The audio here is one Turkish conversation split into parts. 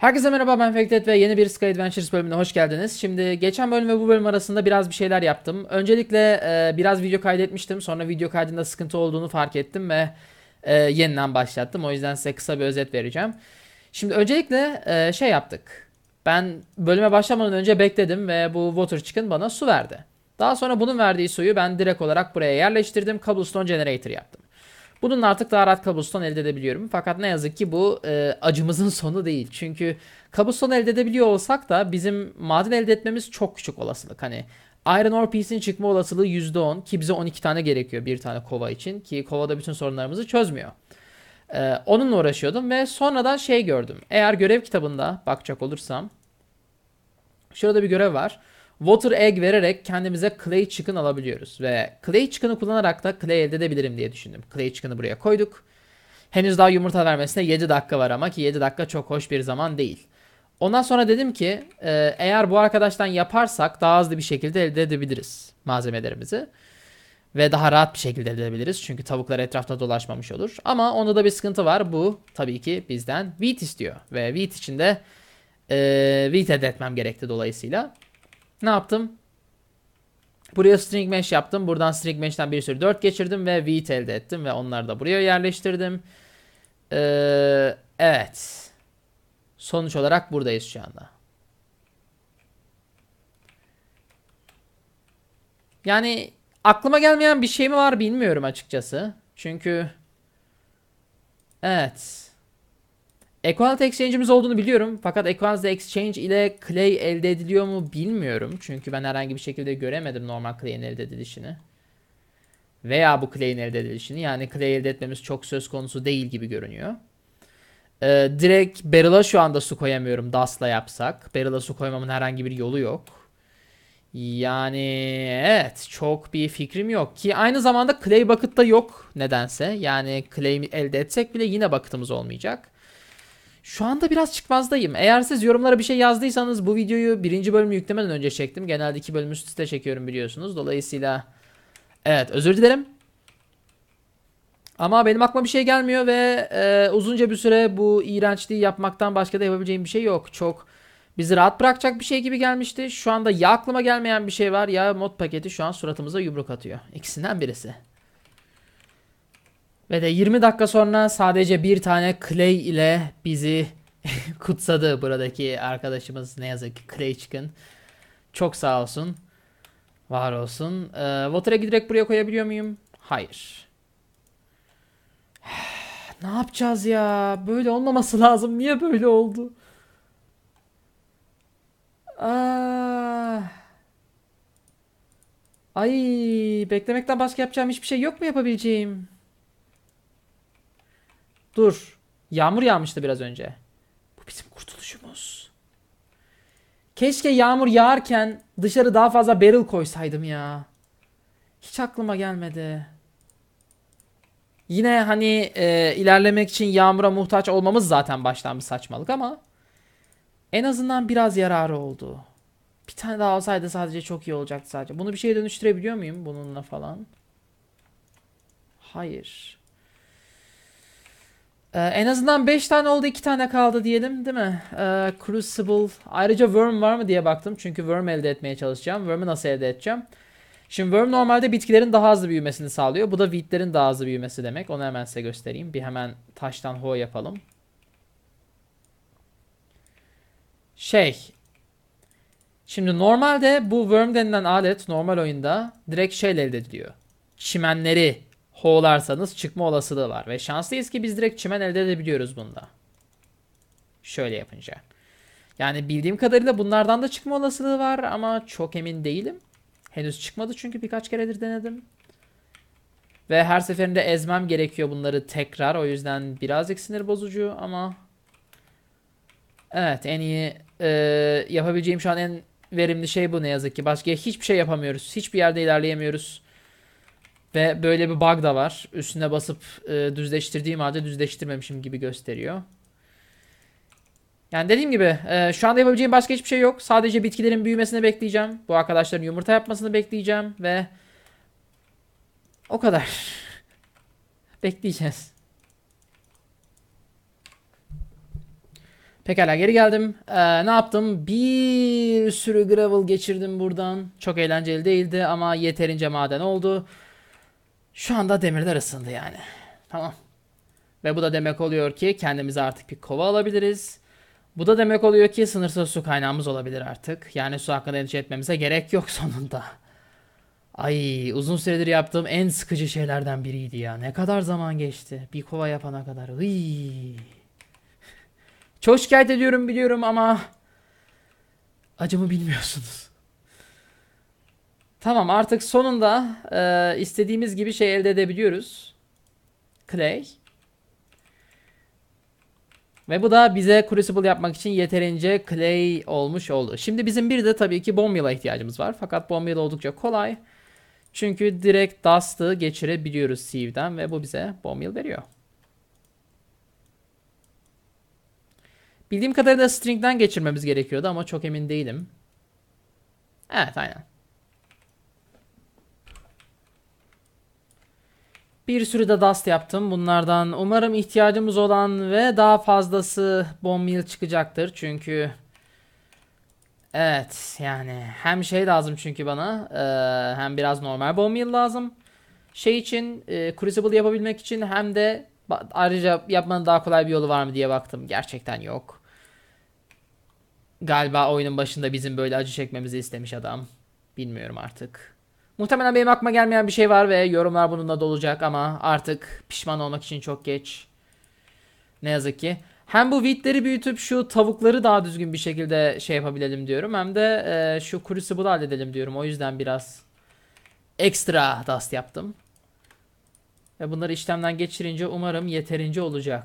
Herkese merhaba ben Fektet ve yeni bir Sky Adventures bölümüne hoş geldiniz. Şimdi geçen bölüm ve bu bölüm arasında biraz bir şeyler yaptım. Öncelikle e, biraz video kaydetmiştim. Sonra video kaydında sıkıntı olduğunu fark ettim ve e, yeniden başlattım. O yüzden size kısa bir özet vereceğim. Şimdi öncelikle e, şey yaptık. Ben bölüme başlamadan önce bekledim ve bu Water Chicken bana su verdi. Daha sonra bunun verdiği suyu ben direkt olarak buraya yerleştirdim. Cobblestone Generator yaptım. Bunun artık daha rahat kabuston elde edebiliyorum. Fakat ne yazık ki bu e, acımızın sonu değil. Çünkü kabuston elde edebiliyor olsak da bizim maden elde etmemiz çok küçük olasılık. Hani Iron Ore Piece'in çıkma olasılığı %10 ki bize 12 tane gerekiyor bir tane kova için ki kova da bütün sorunlarımızı çözmüyor. Ee, onunla uğraşıyordum ve sonradan şey gördüm. Eğer görev kitabında bakacak olursam şurada bir görev var. Water Egg vererek kendimize Clay Chicken alabiliyoruz. Ve Clay Chicken'ı kullanarak da Clay elde edebilirim diye düşündüm. Clay Chicken'ı buraya koyduk. Henüz daha yumurta vermesine 7 dakika var ama ki 7 dakika çok hoş bir zaman değil. Ondan sonra dedim ki e, eğer bu arkadaştan yaparsak daha hızlı bir şekilde elde edebiliriz malzemelerimizi. Ve daha rahat bir şekilde elde edebiliriz. Çünkü tavuklar etrafta dolaşmamış olur. Ama onda da bir sıkıntı var. Bu tabii ki bizden wheat istiyor. Ve wheat için de e, wheat elde etmem gerekti dolayısıyla ne yaptım? Buraya string mesh yaptım. Buradan string mesh'ten bir sürü 4 geçirdim ve wheat elde ettim ve onları da buraya yerleştirdim. Ee, evet. Sonuç olarak buradayız şu anda. Yani aklıma gelmeyen bir şey mi var bilmiyorum açıkçası. Çünkü evet. Equality Exchange'imiz olduğunu biliyorum fakat Equality Exchange ile Clay elde ediliyor mu bilmiyorum. Çünkü ben herhangi bir şekilde göremedim normal Clay'in elde edilişini. Veya bu Clay'in elde edilişini yani Clay elde etmemiz çok söz konusu değil gibi görünüyor. Ee, direkt Barrel'a şu anda su koyamıyorum Dust'la yapsak. Barrel'a su koymamın herhangi bir yolu yok. Yani evet çok bir fikrim yok ki aynı zamanda Clay Bucket'ta yok nedense. Yani Clay elde etsek bile yine Bucket'ımız olmayacak. Şu anda biraz çıkmazdayım. Eğer siz yorumlara bir şey yazdıysanız bu videoyu birinci bölümü yüklemeden önce çektim. Genelde iki bölüm üst üste çekiyorum biliyorsunuz. Dolayısıyla evet özür dilerim. Ama benim aklıma bir şey gelmiyor ve e, uzunca bir süre bu iğrençliği yapmaktan başka da yapabileceğim bir şey yok. Çok bizi rahat bırakacak bir şey gibi gelmişti. Şu anda ya aklıma gelmeyen bir şey var ya mod paketi şu an suratımıza yumruk atıyor. İkisinden birisi. Ve de 20 dakika sonra sadece bir tane Clay ile bizi kutsadı buradaki arkadaşımız ne yazık ki Clay Chicken. Çok sağ olsun. Var olsun. Ee, Water'a giderek buraya koyabiliyor muyum? Hayır. ne yapacağız ya? Böyle olmaması lazım. Niye böyle oldu? Aa. Ah. Ay beklemekten başka yapacağım hiçbir şey yok mu yapabileceğim? Dur. Yağmur yağmıştı biraz önce. Bu bizim kurtuluşumuz. Keşke yağmur yağarken dışarı daha fazla barrel koysaydım ya. Hiç aklıma gelmedi. Yine hani e, ilerlemek için yağmura muhtaç olmamız zaten baştan bir saçmalık ama en azından biraz yararı oldu. Bir tane daha olsaydı sadece çok iyi olacaktı sadece. Bunu bir şeye dönüştürebiliyor muyum bununla falan? Hayır. Ee, en azından 5 tane oldu 2 tane kaldı diyelim değil mi? Ee, Crucible. Ayrıca Worm var mı diye baktım. Çünkü Worm elde etmeye çalışacağım. Worm'ı nasıl elde edeceğim? Şimdi Worm normalde bitkilerin daha hızlı büyümesini sağlıyor. Bu da wheatlerin daha hızlı büyümesi demek. Onu hemen size göstereyim. Bir hemen taştan ho yapalım. Şey. Şimdi normalde bu Worm denilen alet normal oyunda direkt şeyle elde ediliyor. Çimenleri hoğlarsanız çıkma olasılığı var. Ve şanslıyız ki biz direkt çimen elde edebiliyoruz bunda. Şöyle yapınca. Yani bildiğim kadarıyla bunlardan da çıkma olasılığı var ama çok emin değilim. Henüz çıkmadı çünkü birkaç keredir denedim. Ve her seferinde ezmem gerekiyor bunları tekrar. O yüzden birazcık sinir bozucu ama... Evet en iyi e, yapabileceğim şu an en verimli şey bu ne yazık ki. Başka hiçbir şey yapamıyoruz. Hiçbir yerde ilerleyemiyoruz. Ve böyle bir bug da var. Üstüne basıp e, düzleştirdiğim halde düzleştirmemişim gibi gösteriyor. Yani dediğim gibi e, şu anda yapabileceğim başka hiçbir şey yok. Sadece bitkilerin büyümesini bekleyeceğim. Bu arkadaşların yumurta yapmasını bekleyeceğim ve o kadar. Bekleyeceğiz. Pekala geri geldim. Ee, ne yaptım? Bir sürü gravel geçirdim buradan. Çok eğlenceli değildi ama yeterince maden oldu. Şu anda demirler ısındı yani. Tamam. Ve bu da demek oluyor ki kendimize artık bir kova alabiliriz. Bu da demek oluyor ki sınırsız su kaynağımız olabilir artık. Yani su hakkında endişe etmemize gerek yok sonunda. Ay uzun süredir yaptığım en sıkıcı şeylerden biriydi ya. Ne kadar zaman geçti. Bir kova yapana kadar. Iy. Çok şikayet ediyorum biliyorum ama acımı bilmiyorsunuz. Tamam artık sonunda e, istediğimiz gibi şey elde edebiliyoruz. Clay. Ve bu da bize crucible yapmak için yeterince clay olmuş oldu. Şimdi bizim bir de tabii ki bomb yıla ihtiyacımız var. Fakat bomb yıla oldukça kolay. Çünkü direkt dust'ı geçirebiliyoruz sieve'den ve bu bize bomb yıl veriyor. Bildiğim kadarıyla string'den geçirmemiz gerekiyordu ama çok emin değilim. Evet aynen. Bir sürü de dust yaptım bunlardan. Umarım ihtiyacımız olan ve daha fazlası bomb mill çıkacaktır. Çünkü evet yani hem şey lazım çünkü bana e, hem biraz normal bomb mill lazım. Şey için e, crucible yapabilmek için hem de ayrıca yapmanın daha kolay bir yolu var mı diye baktım. Gerçekten yok. Galiba oyunun başında bizim böyle acı çekmemizi istemiş adam. Bilmiyorum artık. Muhtemelen benim aklıma gelmeyen bir şey var ve yorumlar bununla dolacak ama artık pişman olmak için çok geç. Ne yazık ki. Hem bu vitleri büyütüp şu tavukları daha düzgün bir şekilde şey yapabilelim diyorum. Hem de e, şu kurusu bu halledelim diyorum. O yüzden biraz ekstra dust yaptım. Ve bunları işlemden geçirince umarım yeterince olacak.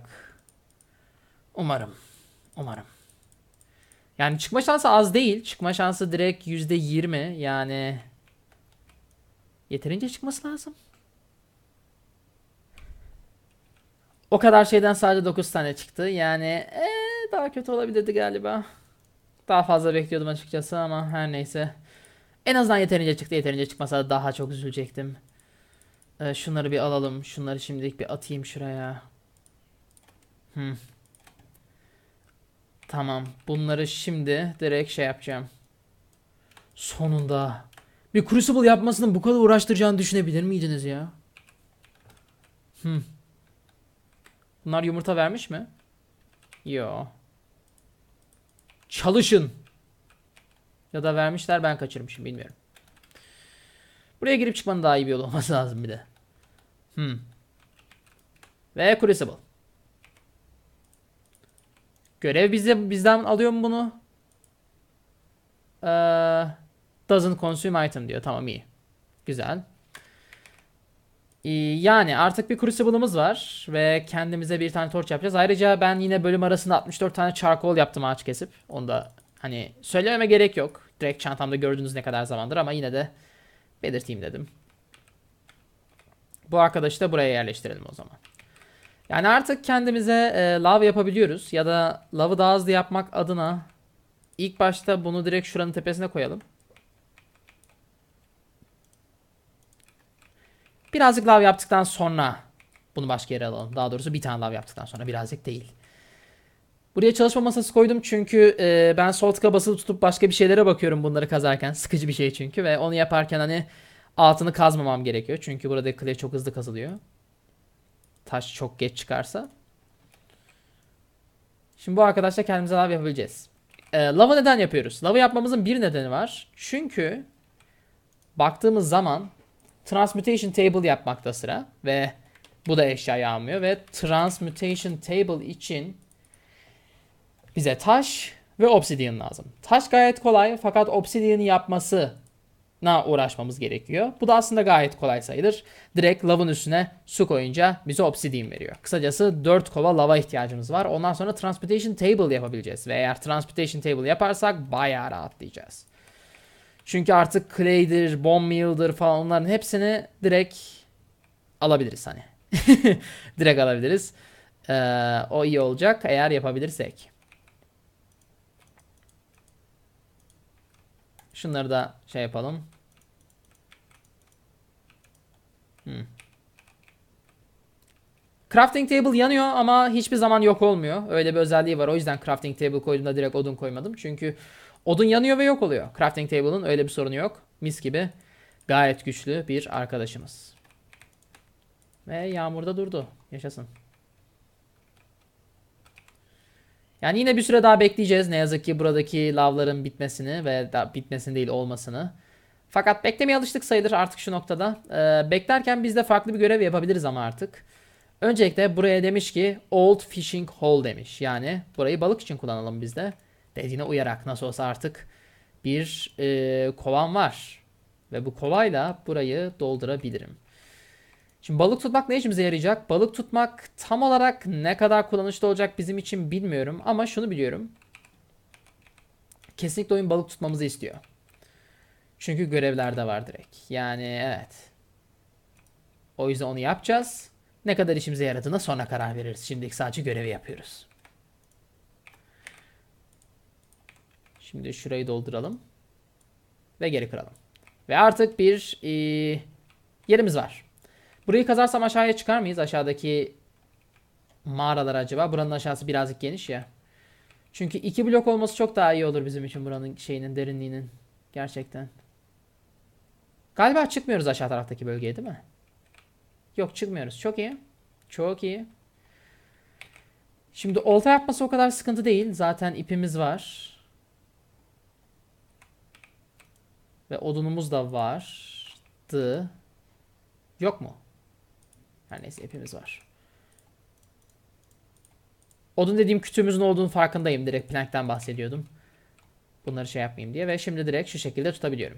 Umarım. Umarım. Yani çıkma şansı az değil. Çıkma şansı direkt %20. Yani Yeterince çıkması lazım. O kadar şeyden sadece 9 tane çıktı. Yani ee, daha kötü olabilirdi galiba. Daha fazla bekliyordum açıkçası ama her neyse. En azından yeterince çıktı. Yeterince çıkmasa daha çok üzülecektim. Ee, şunları bir alalım. Şunları şimdilik bir atayım şuraya. Hmm. Tamam. Bunları şimdi direkt şey yapacağım. Sonunda bir Crucible yapmasının bu kadar uğraştıracağını düşünebilir miydiniz ya? Hmm. Bunlar yumurta vermiş mi? Yo. Çalışın. Ya da vermişler ben kaçırmışım bilmiyorum. Buraya girip çıkmanın daha iyi bir yolu olması lazım bir de. Hmm. Ve Crucible. Görev bize bizden alıyor mu bunu? Eee Doesn't consume item diyor. Tamam iyi. Güzel. Yani artık bir crucible'ımız var ve kendimize bir tane torç yapacağız. Ayrıca ben yine bölüm arasında 64 tane charcoal yaptım ağaç kesip. Onu da hani söylememe gerek yok. Direkt çantamda gördüğünüz ne kadar zamandır ama yine de belirteyim dedim. Bu arkadaşı da buraya yerleştirelim o zaman. Yani artık kendimize e, lav yapabiliyoruz ya da lavı daha hızlı yapmak adına ilk başta bunu direkt şuranın tepesine koyalım. Birazcık lav yaptıktan sonra bunu başka yere alalım. Daha doğrusu bir tane lav yaptıktan sonra birazcık değil. Buraya çalışma masası koydum çünkü e, ben sol tıka basılı tutup başka bir şeylere bakıyorum bunları kazarken. Sıkıcı bir şey çünkü ve onu yaparken hani altını kazmamam gerekiyor. Çünkü burada kule çok hızlı kazılıyor. Taş çok geç çıkarsa. Şimdi bu arkadaşla kendimize lav yapabileceğiz. E, lava neden yapıyoruz? Lava yapmamızın bir nedeni var. Çünkü baktığımız zaman Transmutation Table yapmakta sıra ve bu da eşya almıyor ve Transmutation Table için bize taş ve obsidian lazım. Taş gayet kolay fakat obsidian yapması na uğraşmamız gerekiyor. Bu da aslında gayet kolay sayılır. Direkt lavın üstüne su koyunca bize obsidian veriyor. Kısacası 4 kova lava ihtiyacımız var. Ondan sonra Transmutation Table yapabileceğiz. Ve eğer Transmutation Table yaparsak bayağı rahatlayacağız. Çünkü artık Clay'dir, Bonmill'dir falan onların hepsini direkt alabiliriz hani. direkt alabiliriz. Ee, o iyi olacak eğer yapabilirsek. Şunları da şey yapalım. Hmm. Crafting table yanıyor ama hiçbir zaman yok olmuyor. Öyle bir özelliği var. O yüzden crafting table koyduğumda direkt odun koymadım. Çünkü Odun yanıyor ve yok oluyor. Crafting Table'ın öyle bir sorunu yok. Mis gibi gayet güçlü bir arkadaşımız. Ve yağmurda durdu. Yaşasın. Yani yine bir süre daha bekleyeceğiz ne yazık ki buradaki lavların bitmesini ve da bitmesini değil olmasını. Fakat beklemeye alıştık sayılır artık şu noktada. Ee, beklerken biz de farklı bir görev yapabiliriz ama artık. Öncelikle buraya demiş ki Old Fishing Hole demiş. Yani burayı balık için kullanalım biz de dediğine uyarak nasıl olsa artık bir e, kovan var. Ve bu kovayla burayı doldurabilirim. Şimdi balık tutmak ne işimize yarayacak? Balık tutmak tam olarak ne kadar kullanışlı olacak bizim için bilmiyorum ama şunu biliyorum. Kesinlikle oyun balık tutmamızı istiyor. Çünkü görevlerde var direkt. Yani evet. O yüzden onu yapacağız. Ne kadar işimize yaradığına sonra karar veririz. Şimdilik sadece görevi yapıyoruz. Şimdi şurayı dolduralım. Ve geri kıralım. Ve artık bir e, yerimiz var. Burayı kazarsam aşağıya çıkar mıyız? Aşağıdaki mağaralar acaba? Buranın aşağısı birazcık geniş ya. Çünkü iki blok olması çok daha iyi olur bizim için buranın şeyinin derinliğinin. Gerçekten. Galiba çıkmıyoruz aşağı taraftaki bölgeye değil mi? Yok çıkmıyoruz. Çok iyi. Çok iyi. Şimdi olta yapması o kadar sıkıntı değil. Zaten ipimiz var. Ve odunumuz da vardı. Yok mu? Her neyse hepimiz var. Odun dediğim kütüğümüzün olduğunu farkındayım. Direkt plankten bahsediyordum. Bunları şey yapmayayım diye. Ve şimdi direkt şu şekilde tutabiliyorum.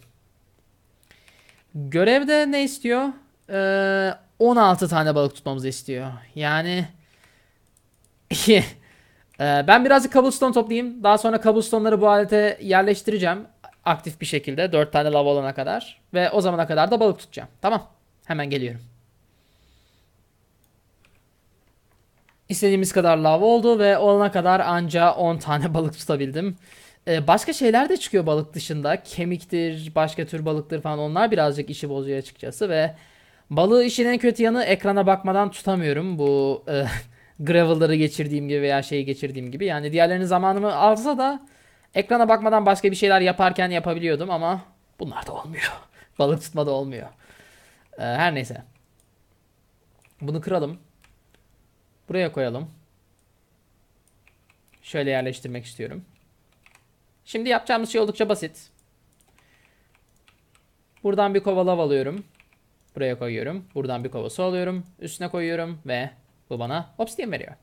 Görevde ne istiyor? Ee, 16 tane balık tutmamızı istiyor. Yani... ee, ben birazcık cobblestone toplayayım. Daha sonra cobblestone'ları bu alete yerleştireceğim. Aktif bir şekilde 4 tane lava olana kadar. Ve o zamana kadar da balık tutacağım. Tamam. Hemen geliyorum. İstediğimiz kadar lava oldu ve olana kadar anca 10 tane balık tutabildim. Ee, başka şeyler de çıkıyor balık dışında. Kemiktir, başka tür balıktır falan onlar birazcık işi bozuyor açıkçası ve balığı işin en kötü yanı ekrana bakmadan tutamıyorum. Bu e, gravel'ları geçirdiğim gibi veya şeyi geçirdiğim gibi. Yani diğerlerinin zamanımı alsa da Ekrana bakmadan başka bir şeyler yaparken yapabiliyordum ama bunlar da olmuyor. Balık tutma da olmuyor. Ee, her neyse. Bunu kıralım. Buraya koyalım. Şöyle yerleştirmek istiyorum. Şimdi yapacağımız şey oldukça basit. Buradan bir kova lav alıyorum. Buraya koyuyorum. Buradan bir kova su alıyorum. Üstüne koyuyorum ve bu bana obsidian veriyor.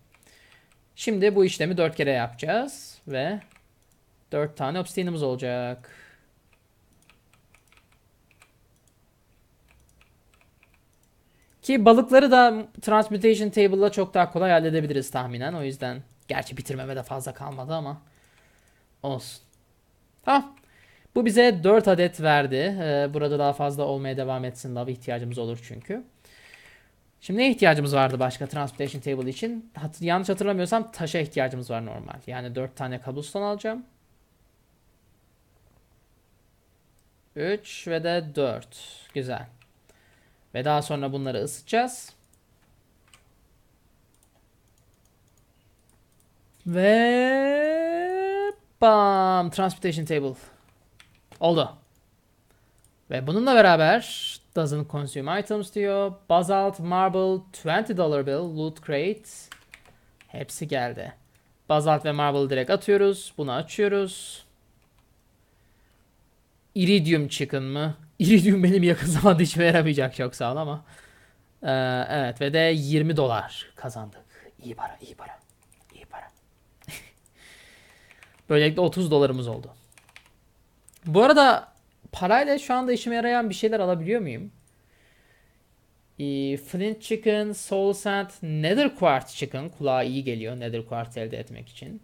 Şimdi bu işlemi dört kere yapacağız ve 4 tane obsidianımız olacak. Ki balıkları da Transmutation Table'la çok daha kolay halledebiliriz tahminen. O yüzden gerçi bitirmeme de fazla kalmadı ama olsun. Ha, Bu bize 4 adet verdi. Ee, burada daha fazla olmaya devam etsin. Lava ihtiyacımız olur çünkü. Şimdi neye ihtiyacımız vardı başka Transmutation Table için? Hat yanlış hatırlamıyorsam taşa ihtiyacımız var normal. Yani 4 tane kabustan alacağım. 3 ve de 4. Güzel. Ve daha sonra bunları ısıtacağız. Ve bam transmutation table. Oldu. Ve bununla beraber doesn't consume items diyor. Basalt, marble, 20 dollar bill, loot crate. Hepsi geldi. Basalt ve marble direkt atıyoruz. Bunu açıyoruz. Iridium Chicken mı? Iridium benim yakın zamanda işime yaramayacak çok sağ ol ama. Ee, evet ve de 20 dolar kazandık. İyi para, iyi para. iyi para. Böylelikle 30 dolarımız oldu. Bu arada parayla şu anda işime yarayan bir şeyler alabiliyor muyum? Ee, Flint Chicken, Soul Sand, Nether Quartz Chicken kulağa iyi geliyor Nether Quartz elde etmek için.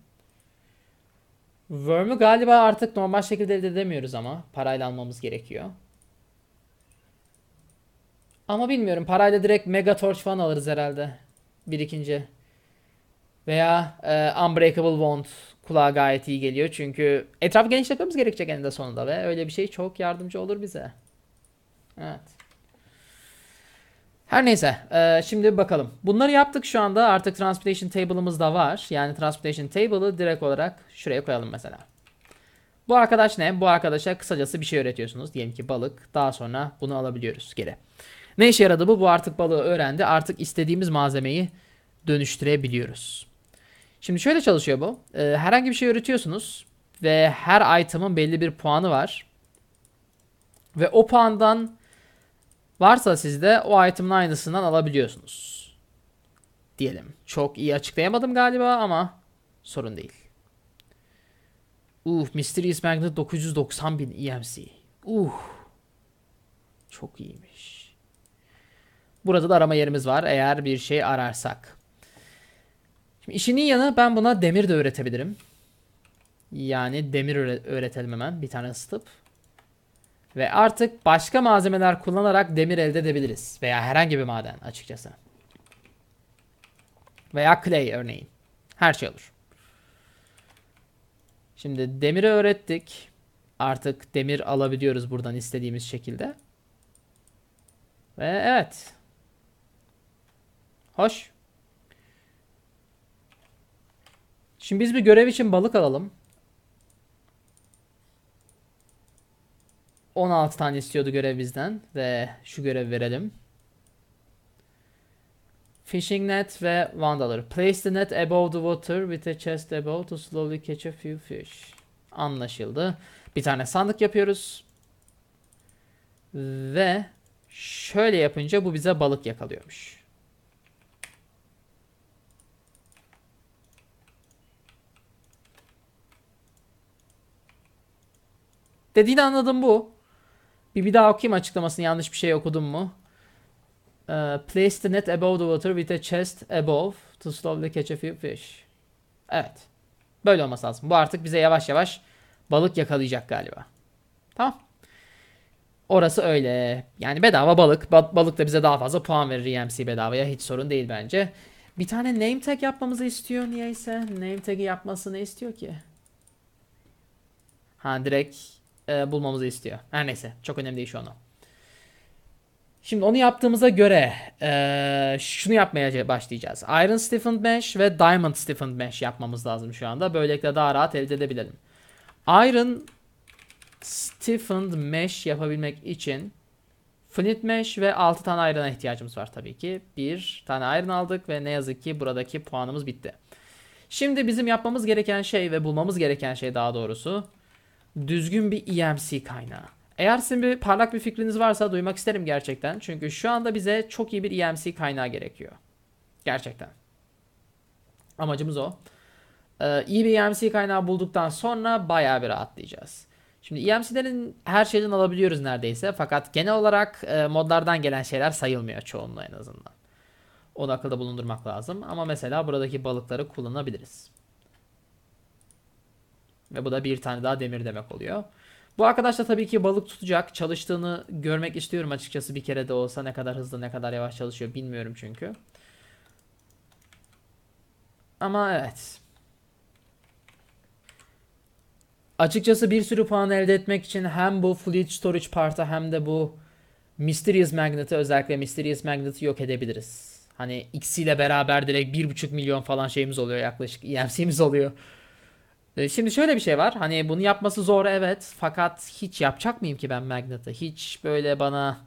Worm'ü galiba artık normal şekilde elde edemiyoruz ama. Parayla almamız gerekiyor. Ama bilmiyorum. Parayla direkt Mega Torch falan alırız herhalde. bir Birikinci. Veya e, Unbreakable Wand kulağa gayet iyi geliyor. Çünkü etrafı genişletmemiz gerekecek eninde sonunda ve öyle bir şey çok yardımcı olur bize. Evet. Her neyse e, şimdi bir bakalım. Bunları yaptık şu anda artık Transportation Table'ımız da var. Yani Transportation Table'ı direkt olarak şuraya koyalım mesela. Bu arkadaş ne? Bu arkadaşa kısacası bir şey öğretiyorsunuz. Diyelim ki balık. Daha sonra bunu alabiliyoruz geri. Ne işe yaradı bu? Bu artık balığı öğrendi. Artık istediğimiz malzemeyi dönüştürebiliyoruz. Şimdi şöyle çalışıyor bu. Ee, herhangi bir şey öğretiyorsunuz ve her item'ın belli bir puanı var. Ve o puandan Varsa sizde o item'ın aynısından alabiliyorsunuz. Diyelim. Çok iyi açıklayamadım galiba ama sorun değil. Uf, Mysterious Magnet 990 bin EMC. Uf, Çok iyiymiş. Burada da arama yerimiz var eğer bir şey ararsak. Şimdi işinin yanı ben buna demir de öğretebilirim. Yani demir öğretelim hemen bir tane ısıtıp. Ve artık başka malzemeler kullanarak demir elde edebiliriz. Veya herhangi bir maden açıkçası. Veya clay örneğin. Her şey olur. Şimdi demiri öğrettik. Artık demir alabiliyoruz buradan istediğimiz şekilde. Ve evet. Hoş. Şimdi biz bir görev için balık alalım. 16 tane istiyordu görev bizden ve şu görev verelim. Fishing net ve vandalar. Place the net above the water with a chest above to slowly catch a few fish. Anlaşıldı. Bir tane sandık yapıyoruz. Ve şöyle yapınca bu bize balık yakalıyormuş. Dediğini anladım bu. Bir, bir daha okuyayım açıklamasını yanlış bir şey okudum mu? Uh, place the net above the water with a chest above to slowly catch a few fish. Evet. Böyle olması lazım. Bu artık bize yavaş yavaş balık yakalayacak galiba. Tamam. Orası öyle. Yani bedava balık. Ba balık da bize daha fazla puan verir EMC bedavaya. Hiç sorun değil bence. Bir tane name tag yapmamızı istiyor niyeyse. Name tag'i yapmasını istiyor ki. Ha direkt e, bulmamızı istiyor. Her neyse çok önemli değil şu an Şimdi onu yaptığımıza göre e, şunu yapmaya başlayacağız. Iron Stiffened Mesh ve Diamond Stiffened Mesh yapmamız lazım şu anda. Böylelikle daha rahat elde edebilelim. Iron Stiffened Mesh yapabilmek için Flint Mesh ve 6 tane iron'a ihtiyacımız var tabii ki. Bir tane iron aldık ve ne yazık ki buradaki puanımız bitti. Şimdi bizim yapmamız gereken şey ve bulmamız gereken şey daha doğrusu düzgün bir EMC kaynağı. Eğer sizin bir parlak bir fikriniz varsa duymak isterim gerçekten. Çünkü şu anda bize çok iyi bir EMC kaynağı gerekiyor. Gerçekten. Amacımız o. Ee, iyi bir EMC kaynağı bulduktan sonra bayağı bir rahatlayacağız. Şimdi EMC'lerin her şeyden alabiliyoruz neredeyse. Fakat genel olarak e, modlardan gelen şeyler sayılmıyor çoğunluğu en azından. Onu akılda bulundurmak lazım. Ama mesela buradaki balıkları kullanabiliriz. Ve bu da bir tane daha demir demek oluyor. Bu arkadaş da tabii ki balık tutacak. Çalıştığını görmek istiyorum açıkçası bir kere de olsa. Ne kadar hızlı ne kadar yavaş çalışıyor bilmiyorum çünkü. Ama evet. Açıkçası bir sürü puan elde etmek için hem bu Fleet Storage Part'a hem de bu Mysterious Magnet'ı özellikle Mysterious Magnet'ı yok edebiliriz. Hani ikisiyle beraber direkt 1.5 milyon falan şeyimiz oluyor yaklaşık. EMC'miz oluyor. Ee, şimdi şöyle bir şey var. Hani bunu yapması zor evet. Fakat hiç yapacak mıyım ki ben Magnet'ı? Hiç böyle bana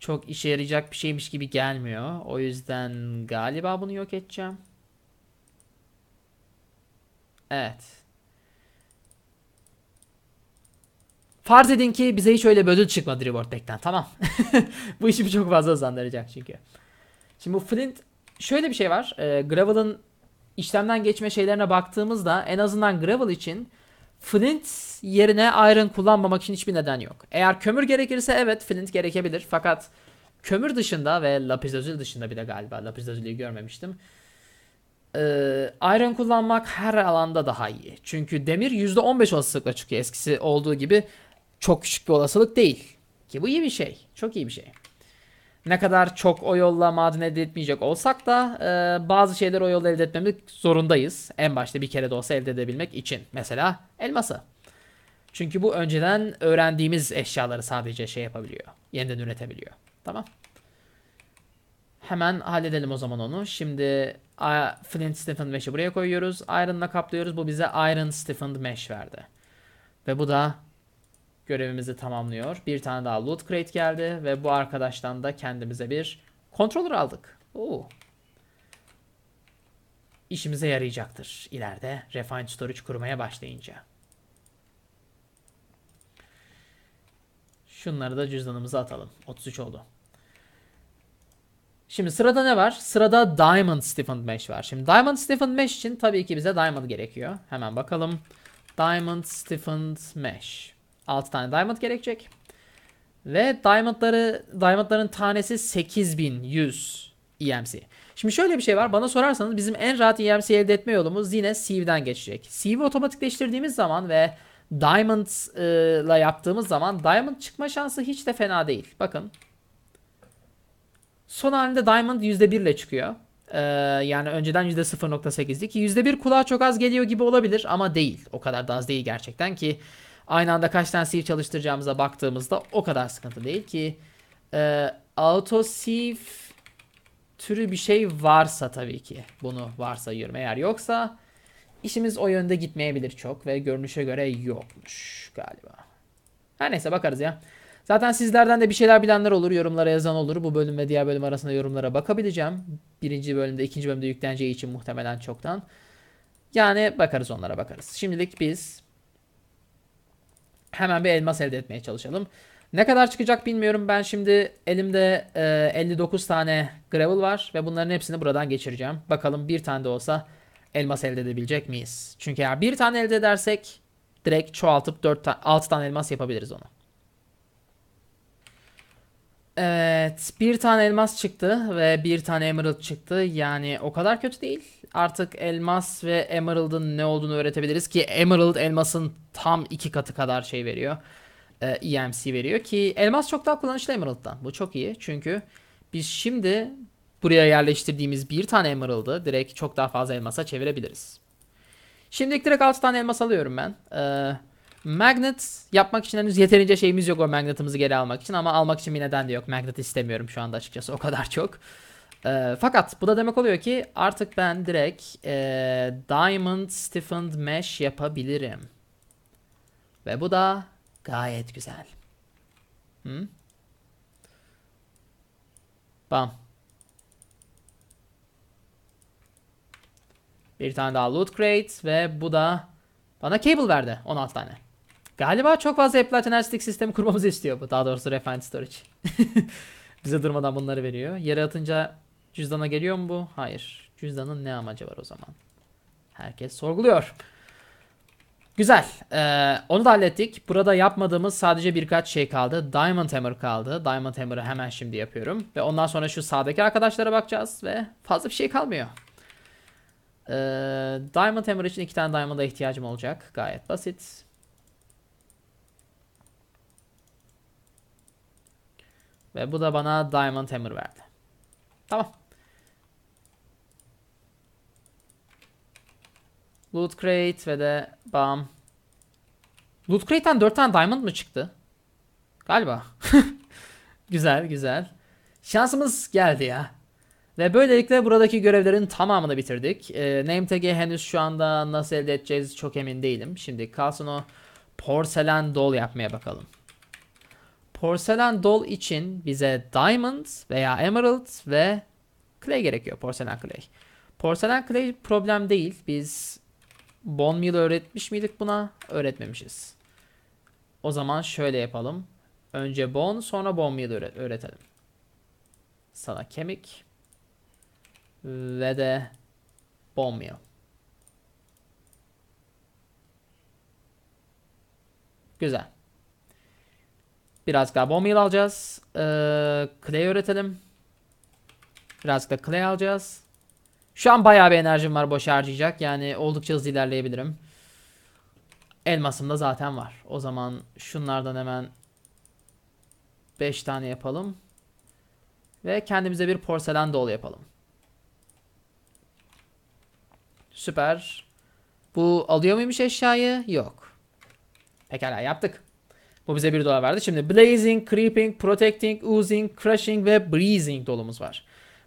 çok işe yarayacak bir şeymiş gibi gelmiyor. O yüzden galiba bunu yok edeceğim. Evet. Farz edin ki bize hiç öyle bir ödül çıkmadı Reward Deck'ten. Tamam. bu işi çok fazla hızlandıracak çünkü. Şimdi bu Flint şöyle bir şey var. E, Gravel'ın işlemden geçme şeylerine baktığımızda en azından gravel için flint yerine iron kullanmamak için hiçbir neden yok. Eğer kömür gerekirse evet flint gerekebilir fakat kömür dışında ve lapislazuli dışında bir de galiba lapislazuliyi görmemiştim. iron kullanmak her alanda daha iyi. Çünkü demir %15 olasılıkla çıkıyor eskisi olduğu gibi çok küçük bir olasılık değil. Ki bu iyi bir şey. Çok iyi bir şey ne kadar çok o yolla maden elde etmeyecek olsak da e, bazı şeyleri o yolla elde etmemiz zorundayız. En başta bir kere de olsa elde edebilmek için. Mesela elması. Çünkü bu önceden öğrendiğimiz eşyaları sadece şey yapabiliyor. Yeniden üretebiliyor. Tamam. Hemen halledelim o zaman onu. Şimdi Flint Stiffened Mesh'i buraya koyuyoruz. Iron'la kaplıyoruz. Bu bize Iron Stiffened Mesh verdi. Ve bu da görevimizi tamamlıyor. Bir tane daha loot crate geldi ve bu arkadaştan da kendimize bir controller aldık. Oo. İşimize yarayacaktır ileride refined storage kurmaya başlayınca. Şunları da cüzdanımıza atalım. 33 oldu. Şimdi sırada ne var? Sırada Diamond Stiffened Mesh var. Şimdi Diamond Stiffened Mesh için tabii ki bize Diamond gerekiyor. Hemen bakalım. Diamond Stiffened Mesh. 6 tane diamond gerekecek. Ve diamondları diamondların tanesi 8100 EMC. Şimdi şöyle bir şey var. Bana sorarsanız bizim en rahat EMC elde etme yolumuz yine Sieve'den geçecek. Sieve'i otomatikleştirdiğimiz zaman ve Diamond'la e, yaptığımız zaman Diamond çıkma şansı hiç de fena değil. Bakın. Son halinde Diamond %1 ile çıkıyor. Ee, yani önceden %0.8'di ki %1 kulağa çok az geliyor gibi olabilir ama değil. O kadar da az değil gerçekten ki Aynı anda kaç tane sieve çalıştıracağımıza baktığımızda o kadar sıkıntı değil ki. E, auto sieve türü bir şey varsa tabii ki bunu varsayıyorum. Eğer yoksa işimiz o yönde gitmeyebilir çok ve görünüşe göre yokmuş galiba. Her neyse bakarız ya. Zaten sizlerden de bir şeyler bilenler olur, yorumlara yazan olur. Bu bölüm ve diğer bölüm arasında yorumlara bakabileceğim. Birinci bölümde, ikinci bölümde yükleneceği için muhtemelen çoktan. Yani bakarız onlara bakarız. Şimdilik biz hemen bir elmas elde etmeye çalışalım. Ne kadar çıkacak bilmiyorum. Ben şimdi elimde e, 59 tane gravel var ve bunların hepsini buradan geçireceğim. Bakalım bir tane de olsa elmas elde edebilecek miyiz? Çünkü eğer bir tane elde edersek direkt çoğaltıp 4 ta 6 tane elmas yapabiliriz onu. Evet, bir tane elmas çıktı ve bir tane emerald çıktı. Yani o kadar kötü değil. Artık elmas ve emerald'ın ne olduğunu öğretebiliriz ki emerald elmasın tam iki katı kadar şey veriyor. E, EMC veriyor ki elmas çok daha kullanışlı emerald'dan. Bu çok iyi çünkü biz şimdi buraya yerleştirdiğimiz bir tane emerald'ı direkt çok daha fazla elmasa çevirebiliriz. Şimdilik direkt 6 tane elmas alıyorum ben. Ee, Magnet yapmak için henüz yeterince şeyimiz yok o magnetimizi geri almak için ama almak için bir neden de yok. Magnet istemiyorum şu anda açıkçası o kadar çok. E, fakat bu da demek oluyor ki artık ben direkt e, Diamond Stiffened Mesh yapabilirim. Ve bu da gayet güzel. Hı? Bam. Bir tane daha loot crate ve bu da bana cable verdi 16 tane. Galiba çok fazla Apple Analytics sistemi kurmamızı istiyor bu. Daha doğrusu Refined Storage. Bize durmadan bunları veriyor. Yere atınca cüzdana geliyor mu bu? Hayır. Cüzdanın ne amacı var o zaman? Herkes sorguluyor. Güzel. Ee, onu da hallettik. Burada yapmadığımız sadece birkaç şey kaldı. Diamond Hammer kaldı. Diamond Hammer'ı hemen şimdi yapıyorum. Ve ondan sonra şu sağdaki arkadaşlara bakacağız. Ve fazla bir şey kalmıyor. Ee, Diamond Hammer için iki tane Diamond'a ihtiyacım olacak. Gayet basit. Ve bu da bana Diamond Hammer verdi. Tamam. Loot Crate ve de Bam. Loot Crate'den 4 tane Diamond mı çıktı? Galiba. güzel güzel. Şansımız geldi ya. Ve böylelikle buradaki görevlerin tamamını bitirdik. E, name tag'i henüz şu anda nasıl elde edeceğiz çok emin değilim. Şimdi kalsın o porselen dol yapmaya bakalım. Porselen dol için bize diamond veya emerald ve clay gerekiyor. Porselen clay. Porselen clay problem değil. Biz bon meal öğretmiş miydik buna? Öğretmemişiz. O zaman şöyle yapalım. Önce bon, sonra bon meal öğretelim. Sana kemik ve de bon meal. Güzel. Biraz karbon meal alacağız. Ee, clay üretelim. Biraz da clay alacağız. Şu an bayağı bir enerjim var boş harcayacak. Yani oldukça hızlı ilerleyebilirim. Elmasım da zaten var. O zaman şunlardan hemen 5 tane yapalım. Ve kendimize bir porselen dolu yapalım. Süper. Bu alıyor muymuş eşyayı? Yok. Pekala yaptık. Bu bize 1 dolar verdi. Şimdi blazing, creeping, protecting, oozing, crushing ve breezing dolumuz var.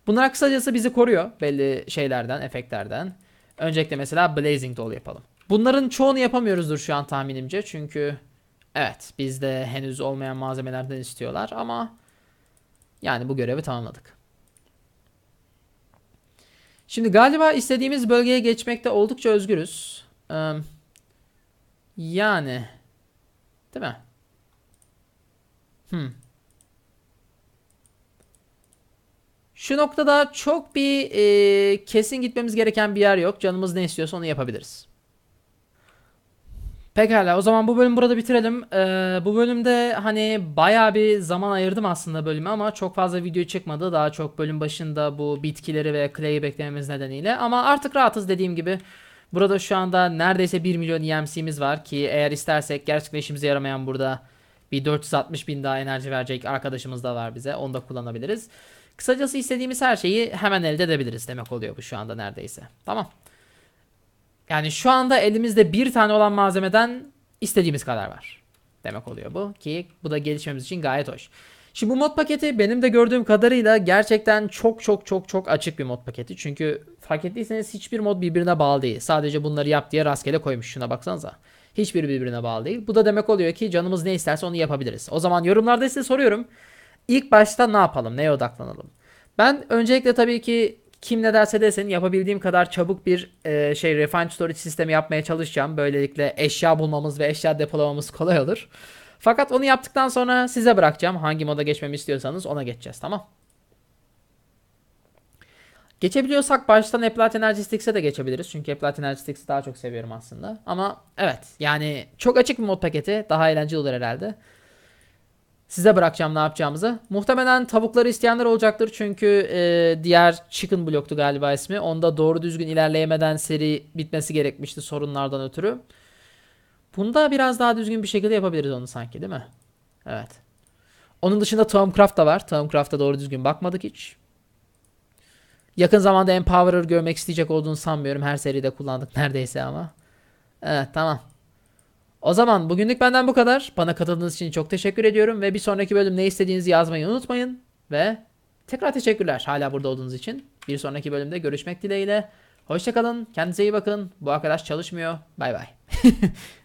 Bunlar kısacası bizi koruyor belli şeylerden, efektlerden. Öncelikle mesela blazing dolu yapalım. Bunların çoğunu yapamıyoruzdur şu an tahminimce. Çünkü evet bizde henüz olmayan malzemelerden istiyorlar ama yani bu görevi tamamladık. Şimdi galiba istediğimiz bölgeye geçmekte oldukça özgürüz. Ee, yani değil mi? Hmm. Şu noktada çok bir e, kesin gitmemiz gereken bir yer yok. Canımız ne istiyorsa onu yapabiliriz. Pekala o zaman bu bölüm burada bitirelim. Ee, bu bölümde hani baya bir zaman ayırdım aslında bölüme ama çok fazla video çıkmadı. Daha çok bölüm başında bu bitkileri ve clay'i beklememiz nedeniyle. Ama artık rahatız dediğim gibi. Burada şu anda neredeyse 1 milyon EMC'miz var ki eğer istersek gerçekten işimize yaramayan burada bir 460 bin daha enerji verecek arkadaşımız da var bize. Onu da kullanabiliriz. Kısacası istediğimiz her şeyi hemen elde edebiliriz demek oluyor bu şu anda neredeyse. Tamam. Yani şu anda elimizde bir tane olan malzemeden istediğimiz kadar var. Demek oluyor bu ki bu da gelişmemiz için gayet hoş. Şimdi bu mod paketi benim de gördüğüm kadarıyla gerçekten çok çok çok çok açık bir mod paketi. Çünkü fark ettiyseniz hiçbir mod birbirine bağlı değil. Sadece bunları yap diye rastgele koymuş. Şuna baksanıza. Hiçbiri birbirine bağlı değil. Bu da demek oluyor ki canımız ne isterse onu yapabiliriz. O zaman yorumlarda size soruyorum. İlk başta ne yapalım? Neye odaklanalım? Ben öncelikle tabii ki kim ne derse desin yapabildiğim kadar çabuk bir e, şey refine storage sistemi yapmaya çalışacağım. Böylelikle eşya bulmamız ve eşya depolamamız kolay olur. Fakat onu yaptıktan sonra size bırakacağım. Hangi moda geçmemi istiyorsanız ona geçeceğiz tamam. Geçebiliyorsak baştan Eplat Energistics'e de geçebiliriz. Çünkü Eplat Energistics'i daha çok seviyorum aslında. Ama evet yani çok açık bir mod paketi. Daha eğlenceli olur herhalde. Size bırakacağım ne yapacağımızı. Muhtemelen tavukları isteyenler olacaktır. Çünkü e, diğer Chicken Block'tu galiba ismi. Onda doğru düzgün ilerleyemeden seri bitmesi gerekmişti sorunlardan ötürü. Bunda biraz daha düzgün bir şekilde yapabiliriz onu sanki değil mi? Evet. Onun dışında Tomcraft da var. Tomcraft'a doğru düzgün bakmadık hiç. Yakın zamanda Empowerer görmek isteyecek olduğunu sanmıyorum. Her seride kullandık neredeyse ama. Evet tamam. O zaman bugünlük benden bu kadar. Bana katıldığınız için çok teşekkür ediyorum ve bir sonraki bölüm ne istediğinizi yazmayı unutmayın. Ve tekrar teşekkürler hala burada olduğunuz için. Bir sonraki bölümde görüşmek dileğiyle. Hoşçakalın, kendinize iyi bakın. Bu arkadaş çalışmıyor. Bay bay.